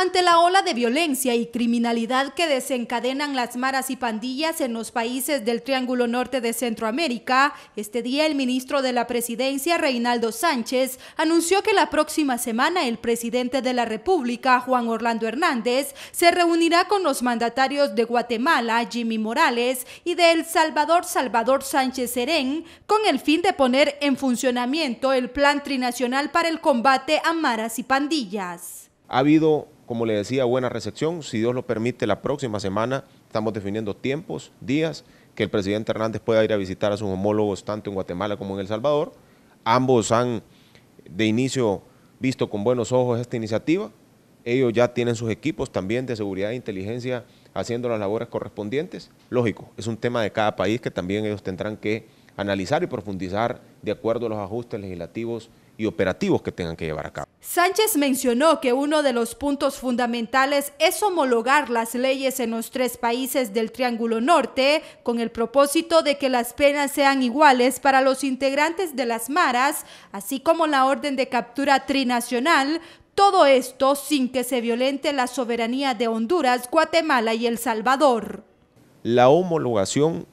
Ante la ola de violencia y criminalidad que desencadenan las maras y pandillas en los países del Triángulo Norte de Centroamérica, este día el ministro de la Presidencia, Reinaldo Sánchez, anunció que la próxima semana el presidente de la República, Juan Orlando Hernández, se reunirá con los mandatarios de Guatemala, Jimmy Morales, y de El Salvador, Salvador Sánchez Serén, con el fin de poner en funcionamiento el Plan Trinacional para el Combate a Maras y Pandillas. Ha habido como le decía, buena recepción. Si Dios lo permite, la próxima semana estamos definiendo tiempos, días, que el presidente Hernández pueda ir a visitar a sus homólogos tanto en Guatemala como en El Salvador. Ambos han de inicio visto con buenos ojos esta iniciativa. Ellos ya tienen sus equipos también de seguridad e inteligencia haciendo las labores correspondientes. Lógico, es un tema de cada país que también ellos tendrán que analizar y profundizar de acuerdo a los ajustes legislativos y operativos que tengan que llevar a cabo. Sánchez mencionó que uno de los puntos fundamentales es homologar las leyes en los tres países del Triángulo Norte con el propósito de que las penas sean iguales para los integrantes de las maras, así como la orden de captura trinacional, todo esto sin que se violente la soberanía de Honduras, Guatemala y El Salvador. La homologación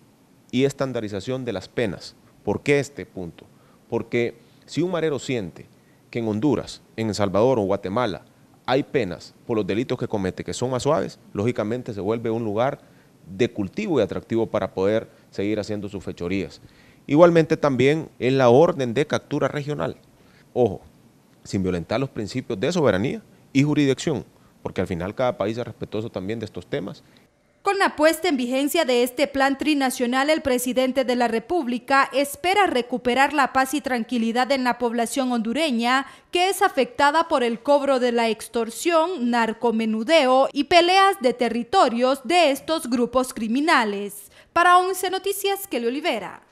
y estandarización de las penas. ¿Por qué este punto? Porque si un marero siente que en Honduras, en El Salvador o Guatemala hay penas por los delitos que comete que son más suaves, lógicamente se vuelve un lugar de cultivo y atractivo para poder seguir haciendo sus fechorías. Igualmente también es la orden de captura regional. Ojo, sin violentar los principios de soberanía y jurisdicción, porque al final cada país es respetuoso también de estos temas con la puesta en vigencia de este plan trinacional, el presidente de la República espera recuperar la paz y tranquilidad en la población hondureña, que es afectada por el cobro de la extorsión, narcomenudeo y peleas de territorios de estos grupos criminales. Para 11 Noticias, que lo Olivera.